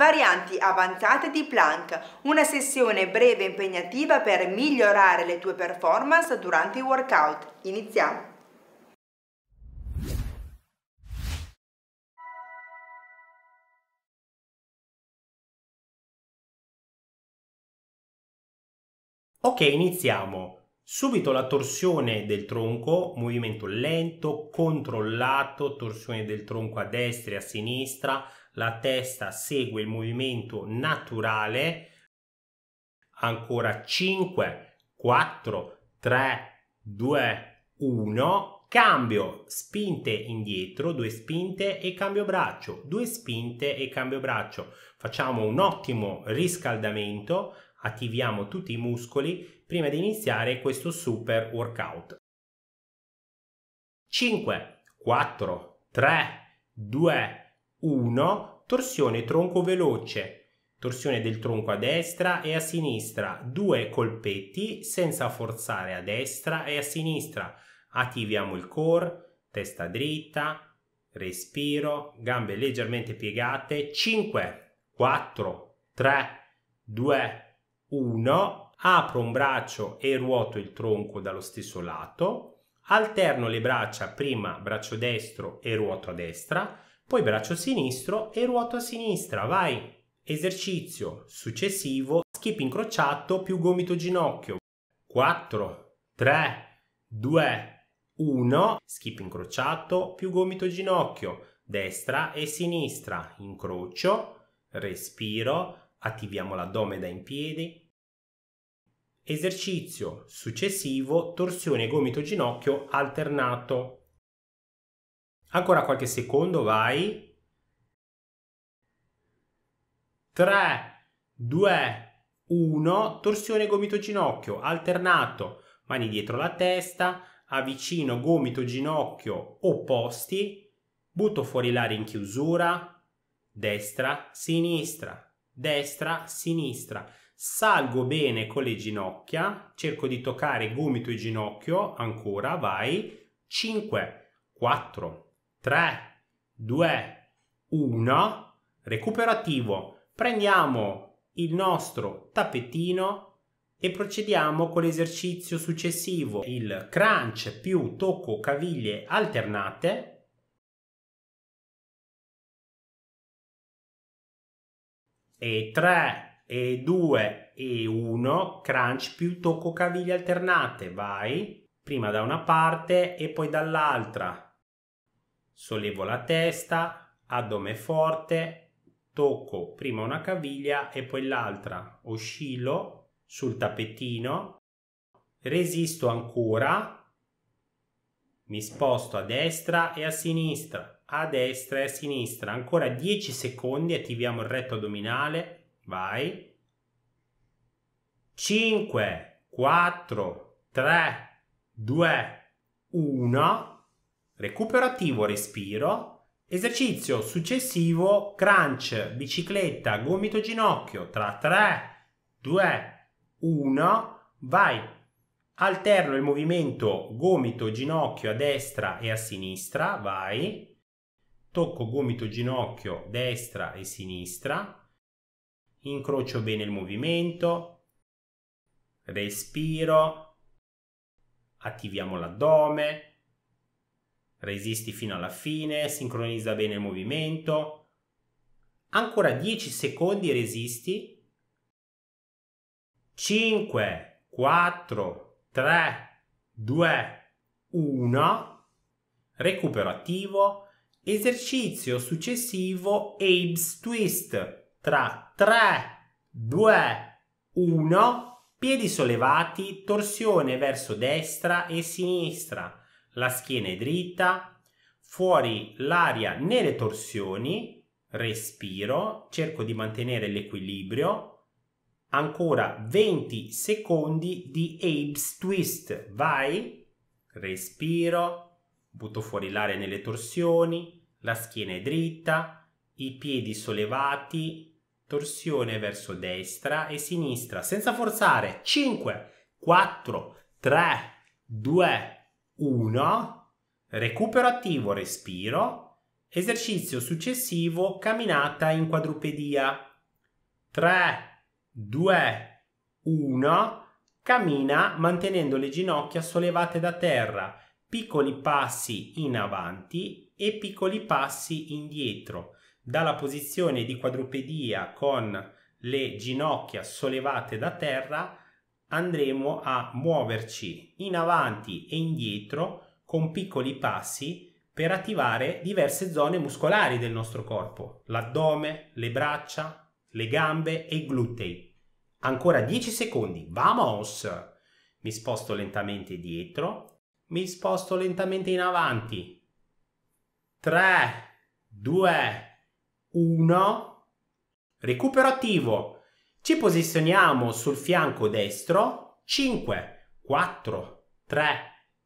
varianti avanzate di plank, una sessione breve e impegnativa per migliorare le tue performance durante i workout. Iniziamo! Ok, iniziamo. Subito la torsione del tronco, movimento lento, controllato, torsione del tronco a destra e a sinistra, la testa segue il movimento naturale. Ancora 5, 4, 3, 2, 1. Cambio, spinte indietro, due spinte e cambio braccio, due spinte e cambio braccio. Facciamo un ottimo riscaldamento, attiviamo tutti i muscoli prima di iniziare questo super workout. 5, 4, 3, 2, 1. 1. Torsione tronco veloce, torsione del tronco a destra e a sinistra, 2. colpetti senza forzare a destra e a sinistra. Attiviamo il core, testa dritta, respiro, gambe leggermente piegate. 5, 4, 3, 2, 1. Apro un braccio e ruoto il tronco dallo stesso lato. Alterno le braccia, prima braccio destro e ruoto a destra poi braccio sinistro e ruoto a sinistra, vai! Esercizio successivo, skip incrociato più gomito ginocchio. 4, 3, 2, 1, skip incrociato più gomito ginocchio, destra e sinistra, incrocio, respiro, attiviamo l'addome da in piedi. Esercizio successivo, torsione gomito ginocchio alternato. Ancora qualche secondo, vai. 3, 2, 1, torsione gomito ginocchio, alternato, mani dietro la testa, avvicino gomito ginocchio opposti, butto fuori l'aria in chiusura, destra, sinistra, destra, sinistra. Salgo bene con le ginocchia, cerco di toccare gomito e ginocchio, ancora, vai. 5, 4, 3, 2, 1, recuperativo. Prendiamo il nostro tappetino e procediamo con l'esercizio successivo, il crunch più tocco caviglie alternate. E 3, e 2, e 1, crunch più tocco caviglie alternate, vai, prima da una parte e poi dall'altra, sollevo la testa, addome forte, tocco prima una caviglia e poi l'altra, oscillo sul tappetino, resisto ancora, mi sposto a destra e a sinistra, a destra e a sinistra, ancora 10 secondi, attiviamo il retto addominale, vai, 5, 4, 3, 2, 1, recuperativo respiro, esercizio successivo crunch, bicicletta, gomito ginocchio tra 3, 2, 1, vai. Alterno il movimento gomito ginocchio a destra e a sinistra, vai. Tocco gomito ginocchio destra e sinistra. Incrocio bene il movimento. Respiro. Attiviamo l'addome Resisti fino alla fine, sincronizza bene il movimento. Ancora 10 secondi resisti. 5, 4, 3, 2, 1. Recupero attivo. Esercizio successivo Abes Twist tra 3, 2, 1, piedi sollevati, torsione verso destra e sinistra la schiena è dritta, fuori l'aria nelle torsioni, respiro, cerco di mantenere l'equilibrio, ancora 20 secondi di apes twist, vai, respiro, butto fuori l'aria nelle torsioni, la schiena è dritta, i piedi sollevati, torsione verso destra e sinistra, senza forzare, 5, 4, 3, 2, 1, 1, recupero attivo respiro, esercizio successivo camminata in quadrupedia. 3, 2, 1, cammina mantenendo le ginocchia sollevate da terra, piccoli passi in avanti e piccoli passi indietro. Dalla posizione di quadrupedia con le ginocchia sollevate da terra andremo a muoverci in avanti e indietro con piccoli passi per attivare diverse zone muscolari del nostro corpo, l'addome, le braccia, le gambe e i glutei. Ancora 10 secondi, vamos! Mi sposto lentamente dietro, mi sposto lentamente in avanti. 3, 2, 1. Recupero attivo. Ci posizioniamo sul fianco destro, 5, 4, 3,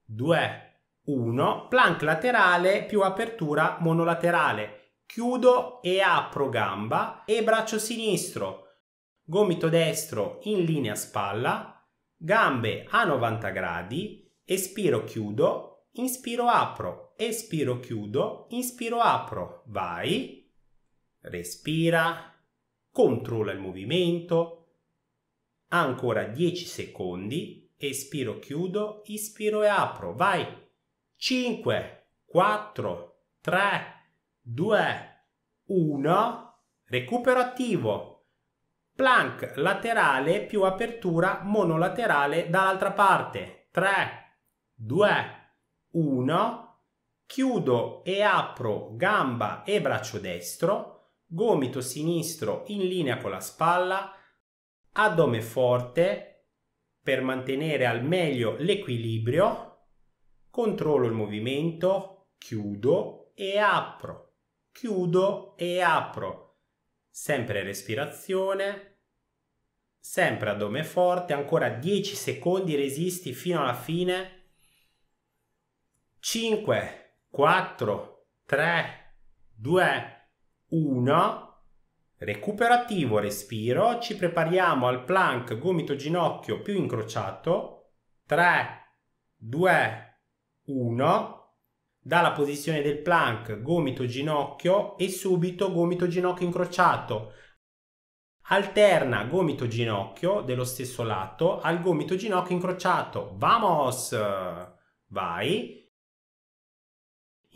2, 1, plank laterale più apertura monolaterale. Chiudo e apro gamba e braccio sinistro, gomito destro in linea spalla, gambe a 90 gradi, espiro chiudo, inspiro apro, espiro chiudo, inspiro apro, vai, respira, controlla il movimento, ancora 10 secondi, espiro, chiudo, ispiro e apro, vai, 5, 4, 3, 2, 1, recupero attivo, plank laterale più apertura monolaterale dall'altra parte. 3, 2, 1, chiudo e apro gamba e braccio destro, gomito sinistro in linea con la spalla, addome forte per mantenere al meglio l'equilibrio, controllo il movimento, chiudo e apro, chiudo e apro, sempre respirazione, sempre addome forte, ancora 10 secondi, resisti fino alla fine, 5, 4, 3, 2, 1, 1, recuperativo respiro, ci prepariamo al plank gomito ginocchio più incrociato, 3, 2, 1, dalla posizione del plank gomito ginocchio e subito gomito ginocchio incrociato. Alterna gomito ginocchio dello stesso lato al gomito ginocchio incrociato. Vamos! Vai!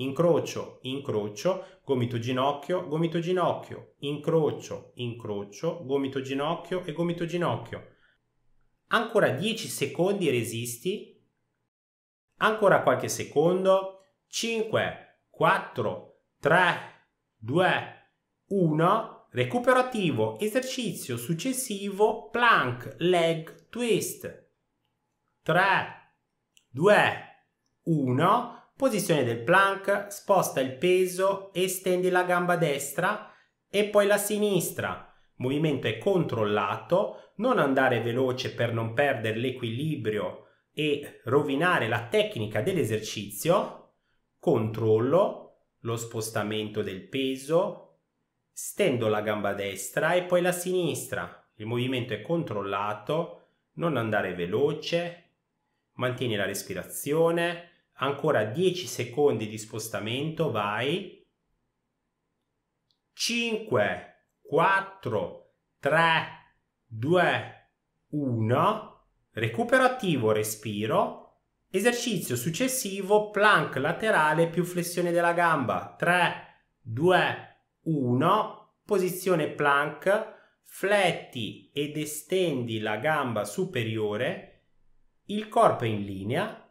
incrocio, incrocio, gomito ginocchio, gomito ginocchio, incrocio, incrocio, gomito ginocchio e gomito ginocchio. Ancora 10 secondi resisti. Ancora qualche secondo. 5, 4, 3, 2, 1. Recupero attivo. Esercizio successivo. Plank, leg, twist. 3, 2, 1 Posizione del plank, sposta il peso, estendi la gamba destra e poi la sinistra. movimento è controllato, non andare veloce per non perdere l'equilibrio e rovinare la tecnica dell'esercizio. Controllo lo spostamento del peso, stendo la gamba destra e poi la sinistra. Il movimento è controllato, non andare veloce, mantieni la respirazione, ancora 10 secondi di spostamento, vai. 5, 4, 3, 2, 1, recupero attivo, respiro. Esercizio successivo, plank laterale più flessione della gamba. 3, 2, 1, posizione plank, fletti ed estendi la gamba superiore, il corpo è in linea,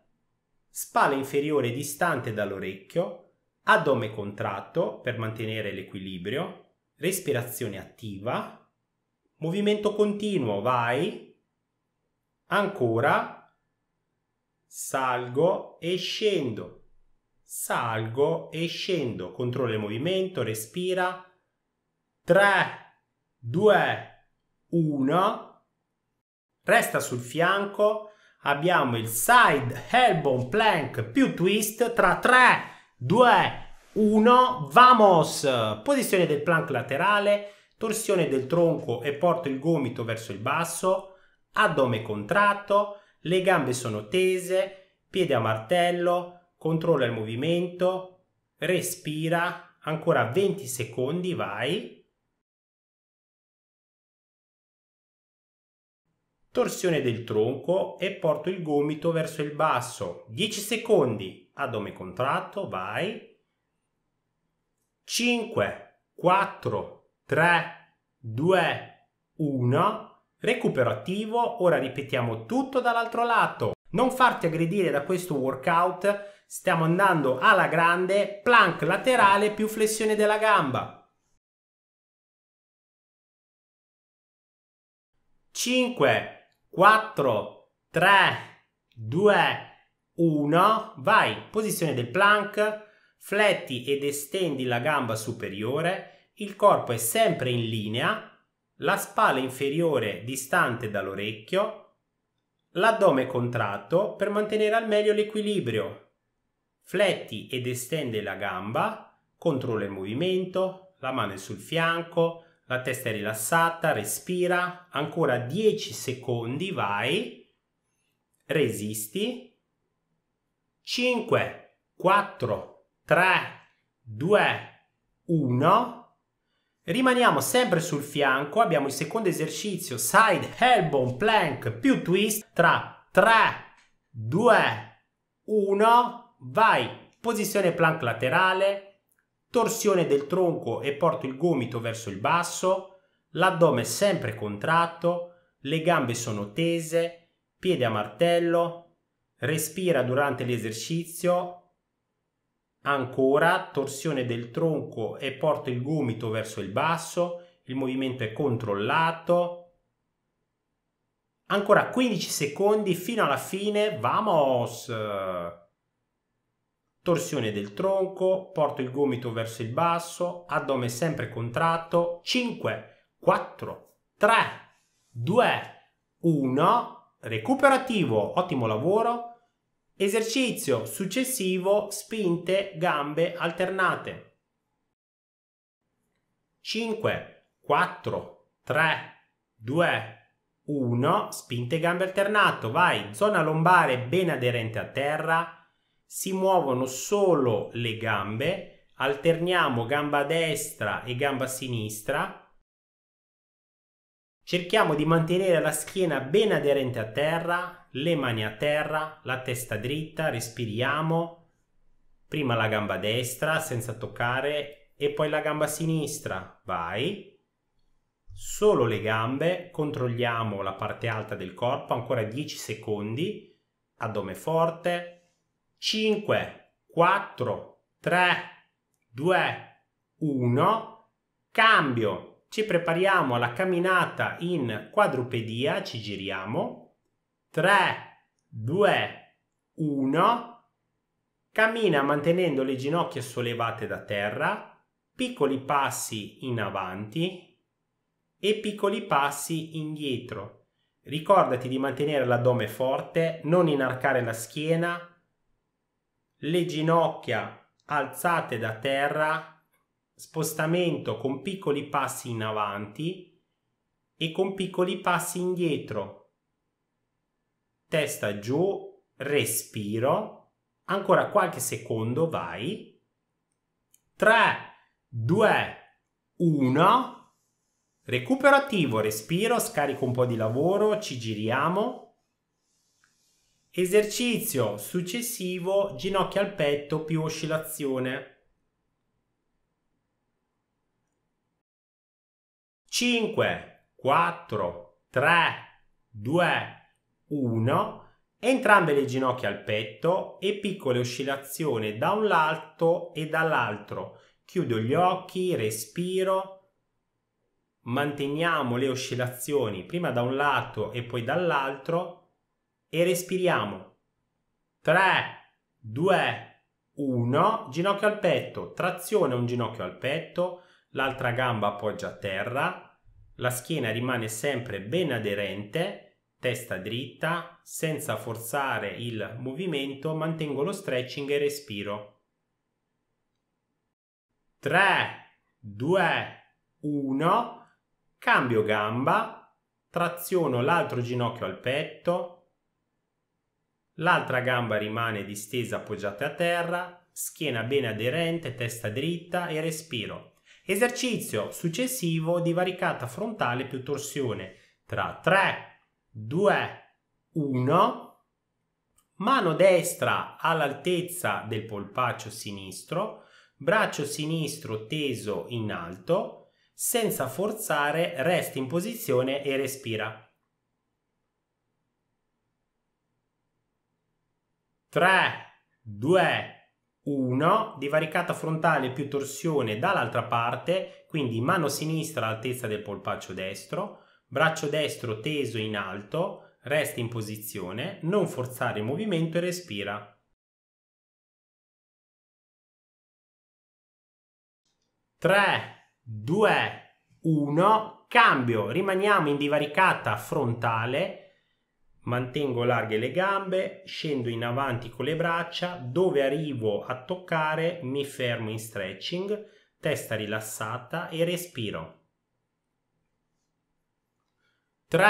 spalla inferiore distante dall'orecchio, addome contratto per mantenere l'equilibrio, respirazione attiva, movimento continuo, vai, ancora, salgo e scendo, salgo e scendo, controlla il movimento, respira, 3, 2, 1, resta sul fianco, abbiamo il side elbow plank più twist tra 3, 2, 1, vamos! Posizione del plank laterale, torsione del tronco e porto il gomito verso il basso, addome contratto, le gambe sono tese, piede a martello, controlla il movimento, respira, ancora 20 secondi, vai. torsione del tronco e porto il gomito verso il basso, 10 secondi, addome contratto, vai, 5, 4, 3, 2, 1, recupero attivo, ora ripetiamo tutto dall'altro lato. Non farti aggredire da questo workout, stiamo andando alla grande, plank laterale più flessione della gamba. 5, 4, 3, 2, 1. Vai, posizione del plank, fletti ed estendi la gamba superiore, il corpo è sempre in linea, la spalla inferiore distante dall'orecchio, l'addome contratto per mantenere al meglio l'equilibrio. Fletti ed estendi la gamba, controlla il movimento, la mano è sul fianco, la testa è rilassata, respira, ancora 10 secondi, vai, resisti, 5, 4, 3, 2, 1, rimaniamo sempre sul fianco, abbiamo il secondo esercizio, side elbow plank più twist, tra 3, 2, 1, vai, posizione plank laterale, torsione del tronco e porto il gomito verso il basso, l'addome è sempre contratto, le gambe sono tese, piede a martello, respira durante l'esercizio, ancora torsione del tronco e porto il gomito verso il basso, il movimento è controllato. Ancora 15 secondi fino alla fine, vamos! torsione del tronco, porto il gomito verso il basso, addome sempre contratto, 5, 4, 3, 2, 1, recuperativo, ottimo lavoro, esercizio successivo, spinte, gambe alternate. 5, 4, 3, 2, 1, spinte, gambe alternato, vai, zona lombare ben aderente a terra, si muovono solo le gambe, alterniamo gamba destra e gamba sinistra, Cerchiamo di mantenere la schiena ben aderente a terra, le mani a terra, la testa dritta, respiriamo. Prima la gamba destra senza toccare e poi la gamba sinistra. Vai. Solo le gambe, controlliamo la parte alta del corpo, ancora 10 secondi. Addome forte, 5, 4, 3, 2, 1, cambio, ci prepariamo alla camminata in quadrupedia, ci giriamo, 3, 2, 1, cammina mantenendo le ginocchia sollevate da terra, piccoli passi in avanti e piccoli passi indietro. Ricordati di mantenere l'addome forte, non inarcare la schiena, le ginocchia alzate da terra, spostamento con piccoli passi in avanti e con piccoli passi indietro. Testa giù, respiro, ancora qualche secondo, vai. 3, 2, 1. Recupero attivo, respiro, scarico un po' di lavoro, ci giriamo. Esercizio successivo, ginocchia al petto più oscillazione. 5, 4, 3, 2, 1. Entrambe le ginocchia al petto e piccole oscillazioni da un lato e dall'altro. Chiudo gli occhi, respiro. Manteniamo le oscillazioni prima da un lato e poi dall'altro e respiriamo. 3, 2, 1, ginocchio al petto, trazione un ginocchio al petto, l'altra gamba appoggia a terra, la schiena rimane sempre ben aderente, testa dritta, senza forzare il movimento, mantengo lo stretching e respiro. 3, 2, 1, cambio gamba, traziono l'altro ginocchio al petto, L'altra gamba rimane distesa appoggiata a terra, schiena ben aderente, testa dritta e respiro. Esercizio successivo di varicata frontale più torsione tra 3, 2, 1, mano destra all'altezza del polpaccio sinistro, braccio sinistro teso in alto, senza forzare, resta in posizione e respira. 3, 2, 1, divaricata frontale più torsione dall'altra parte, quindi mano sinistra all'altezza del polpaccio destro, braccio destro teso in alto, resta in posizione, non forzare il movimento e respira. Tre, due, uno, cambio, rimaniamo in divaricata frontale, mantengo larghe le gambe, scendo in avanti con le braccia, dove arrivo a toccare mi fermo in stretching, testa rilassata e respiro. 3,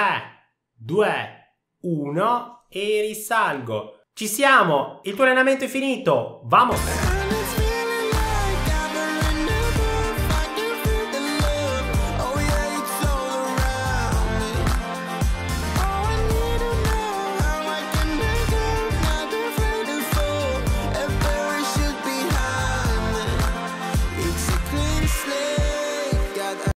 2, 1 e risalgo. Ci siamo! Il tuo allenamento è finito! Vamos!